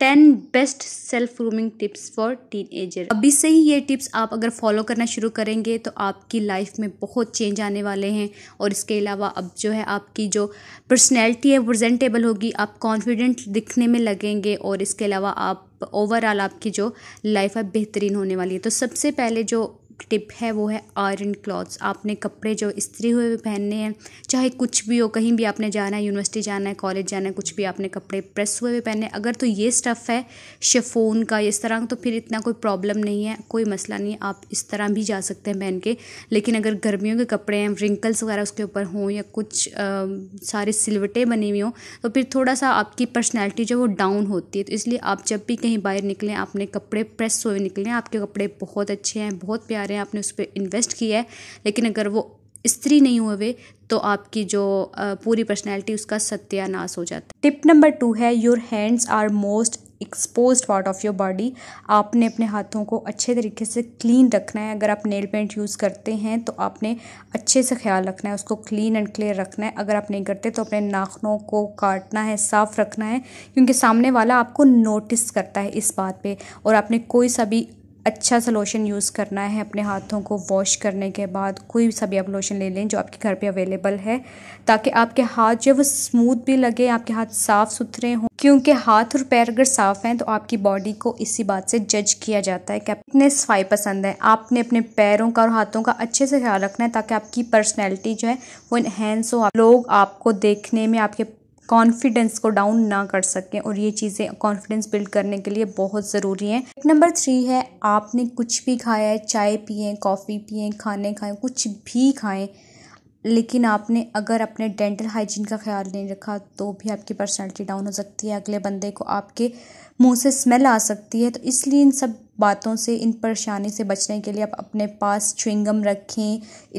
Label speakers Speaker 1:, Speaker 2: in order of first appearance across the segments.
Speaker 1: ten best self grooming tips for teenager अभी से ही ये टिप्स आप अगर फॉलो करना शुरू करेंगे तो आपकी लाइफ में बहुत चेंज आने वाले हैं और इसके अलावा अब जो है आपकी जो पर्सनैलिटी है प्रजेंटेबल होगी आप कॉन्फिडेंट दिखने में लगेंगे और इसके अलावा आप ओवरऑल आपकी जो लाइफ है बेहतरीन होने वाली है तो सबसे पहले जो टिप है वो है आयरन क्लॉथ्स आपने कपड़े जो इस्त्री हुए पहनने हैं चाहे कुछ भी हो कहीं भी आपने जाना है यूनिवर्सिटी जाना है कॉलेज जाना है कुछ भी आपने कपड़े प्रेस हुए हुए पहने अगर तो ये स्टफ़ है शेफोन का इस तरह तो फिर इतना कोई प्रॉब्लम नहीं है कोई मसला नहीं है आप इस तरह भी जा सकते हैं पहन के लेकिन अगर गर्मियों के कपड़े हैं रिंकल्स वगैरह उसके ऊपर हों या कुछ सारे सिलवटें बनी हुई हों तो फिर थोड़ा सा आपकी पर्सनैलिटी जो वो डाउन होती है तो इसलिए आप जब भी कहीं बाहर निकलें आपने कपड़े प्रेस हुए निकलें आपके कपड़े बहुत अच्छे हैं बहुत प्यारे रहे हैं आपने उस पर इन्वेस्ट किया है लेकिन अगर वो स्त्री नहीं हुए तो आपकी जो पूरी पर्सनैलिटी उसका सत्यानाश हो जाता है टिप नंबर टू है your hands are most expose part of your body आपने अपने हाथों को अच्छे तरीके से क्लीन रखना है अगर आप नेल पेंट यूज़ करते हैं तो आपने अच्छे से ख्याल रखना है उसको क्लीन एंड क्लियर रखना है अगर आप नहीं करते तो अपने नाखनों को काटना है साफ़ रखना है क्योंकि सामने वाला आपको नोटिस करता है इस बात पे और आपने कोई सा भी अच्छा सा लोशन यूज़ करना है अपने हाथों को वॉश करने के बाद कोई सा भी आप लोशन ले लें जो आपके घर पे अवेलेबल है ताकि आपके हाथ जो है वो स्मूथ भी लगे आपके हाथ साफ़ सुथरे हों क्योंकि हाथ और पैर अगर साफ़ हैं तो आपकी बॉडी को इसी बात से जज किया जाता है कि आप कितने सफाई पसंद है आपने अपने पैरों का और हाथों का अच्छे से ख्याल रखना है ताकि आपकी पर्सनैलिटी जो है वो इन्हेंस हो लोग आपको देखने में आपके कॉन्फिडेंस को डाउन ना कर सकें और ये चीज़ें कॉन्फिडेंस बिल्ड करने के लिए बहुत ज़रूरी हैं नंबर थ्री है आपने कुछ भी खाया है चाय पिए कॉफ़ी पिए खाने खाएँ कुछ भी खाएँ लेकिन आपने अगर अपने डेंटल हाइजीन का ख्याल नहीं रखा तो भी आपकी पर्सनैलिटी डाउन हो सकती है अगले बंदे को आपके मुंह से स्मेल आ सकती है तो इसलिए इन सब बातों से इन परेशानी से बचने के लिए आप अपने पास च्युइंगम रखें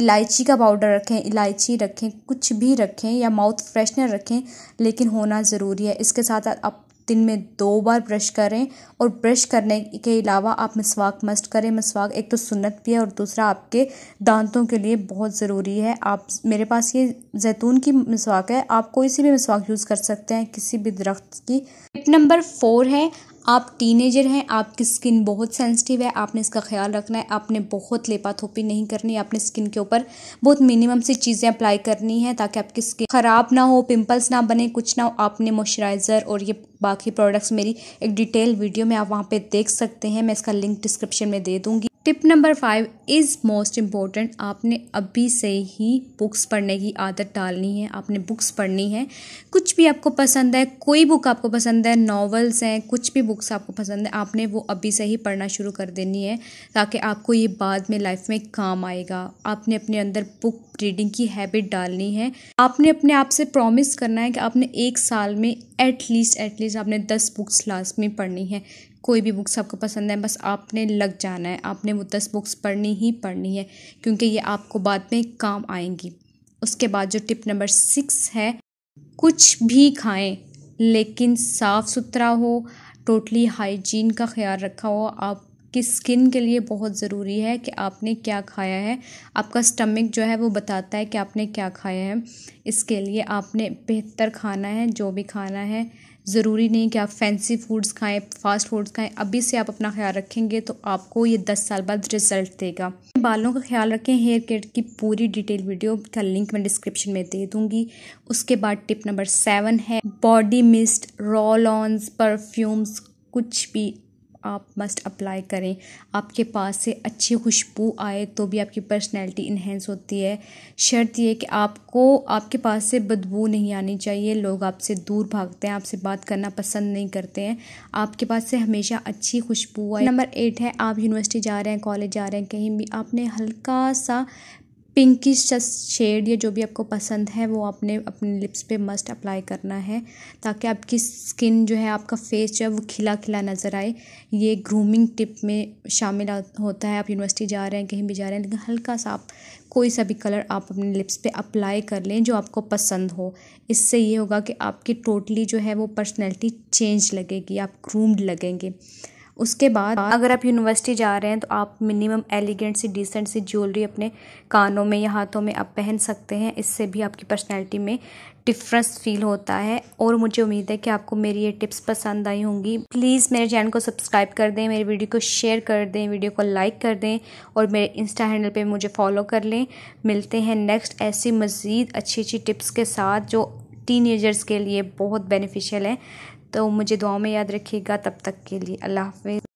Speaker 1: इलायची का पाउडर रखें इलायची रखें कुछ भी रखें या माउथ फ्रेशनर रखें लेकिन होना ज़रूरी है इसके साथ आप दिन में दो बार ब्रश करें और ब्रश करने के अलावा आप मिसवाक मस्ट करें मिसवाक एक तो सुन्नत भी है और दूसरा आपके दांतों के लिए बहुत ज़रूरी है आप मेरे पास ये जैतून की मिसवाक है आप कोई सी भी मिसवाक यूज़ कर सकते हैं किसी भी दरख्त की टिप नंबर फोर है आप टीनेजर हैं आपकी स्किन बहुत सेंसिटिव है आपने इसका ख्याल रखना है आपने बहुत लेपा थोपी नहीं करनी आपने स्किन के ऊपर बहुत मिनिमम सी चीज़ें अप्लाई करनी है ताकि आपकी स्किन ख़राब ना हो पिंपल्स ना बने कुछ ना हो आपने मॉइस्चराइज़र और ये बाकी प्रोडक्ट्स मेरी एक डिटेल वीडियो में आप वहाँ पर देख सकते हैं मैं इसका लिंक डिस्क्रिप्शन में दे दूँगी tip number five is most important आपने अभी से ही बुक्स पढ़ने की आदत डालनी है आपने बुक्स पढ़नी है कुछ भी आपको पसंद है कोई बुक आपको पसंद है नॉवेल्स हैं कुछ भी बुक्स आपको पसंद है आपने वो अभी से ही पढ़ना शुरू कर देनी है ताकि आपको ये बाद में लाइफ में काम आएगा आपने अपने अंदर बुक रीडिंग की हैबिट डालनी है आपने अपने आप से प्रॉमिस करना है कि आपने एक साल में एट लीस्ट एट लीस्ट आपने दस बुक्स लास्ट में पढ़नी है कोई भी बुक्स आपको पसंद है बस आपने लग जाना है आपने वो दस बुक्स पढ़नी ही पढ़नी है क्योंकि ये आपको बाद में काम आएंगी उसके बाद जो टिप नंबर सिक्स है कुछ भी खाएं लेकिन साफ़ सुथरा हो टोटली हाइजीन का ख्याल रखा हो आप कि स्किन के लिए बहुत ज़रूरी है कि आपने क्या खाया है आपका स्टमक जो है वो बताता है कि आपने क्या खाया है इसके लिए आपने बेहतर खाना है जो भी खाना है ज़रूरी नहीं कि आप फैंसी फूड्स खाएं फास्ट फूड्स खाएं अभी से आप अपना ख्याल रखेंगे तो आपको ये दस साल बाद रिजल्ट देगा बालों का ख्याल रखें हेयर केयर की पूरी डिटेल वीडियो का लिंक मैं डिस्क्रिप्शन में दे दूंगी उसके बाद टिप नंबर सेवन है body mist roll ons perfumes कुछ भी आप मस्ट अप्लाई करें आपके पास से अच्छी खुशबू आए तो भी आपकी पर्सनैलिटी इन्हेंस होती है शर्त यह कि आपको आपके पास से बदबू नहीं आनी चाहिए लोग आपसे दूर भागते हैं आपसे बात करना पसंद नहीं करते हैं आपके पास से हमेशा अच्छी खुशबू आए नंबर एट है आप यूनिवर्सिटी जा रहे हैं कॉलेज जा रहे हैं कहीं भी आपने हल्का सा पिंकिश शेड या जो भी आपको पसंद है वो आपने अपने लिप्स पे मस्ट अप्लाई करना है ताकि आपकी स्किन जो है आपका फेस जो है वो खिला खिला नज़र आए ये ग्रूमिंग टिप में शामिल होता है आप यूनिवर्सिटी जा रहे हैं कहीं भी जा रहे हैं लेकिन हल्का सा आप कोई सा भी कलर आप अपने लिप्स पे अप्लाई कर लें जो आपको पसंद हो इससे ये होगा कि आपकी टोटली जो है वो पर्सनैलिटी चेंज लगेगी आप ग्रूम्ड लगेंगे उसके बाद अगर आप यूनिवर्सिटी जा रहे हैं तो आप मिनिमम एलिगेंट सी डिसेंट सी ज्वेलरी अपने कानों में या हाथों में आप पहन सकते हैं इससे भी आपकी पर्सनैलिटी में डिफरेंस फील होता है और मुझे उम्मीद है कि आपको मेरी ये टिप्स पसंद आई होंगी प्लीज़ मेरे चैनल को सब्सक्राइब कर दें मेरी वीडियो को शेयर कर दें वीडियो को लाइक कर दें और मेरे इंस्टा हैंडल पे मुझे फॉलो कर लें मिलते हैं नेक्स्ट ऐसी मज़ीद अच्छी अच्छी टिप्स के साथ जो टीन के लिए बहुत बेनिफिशियल है तो मुझे दुआओं में याद रखिएगा तब तक के लिए अल्लाह हाफि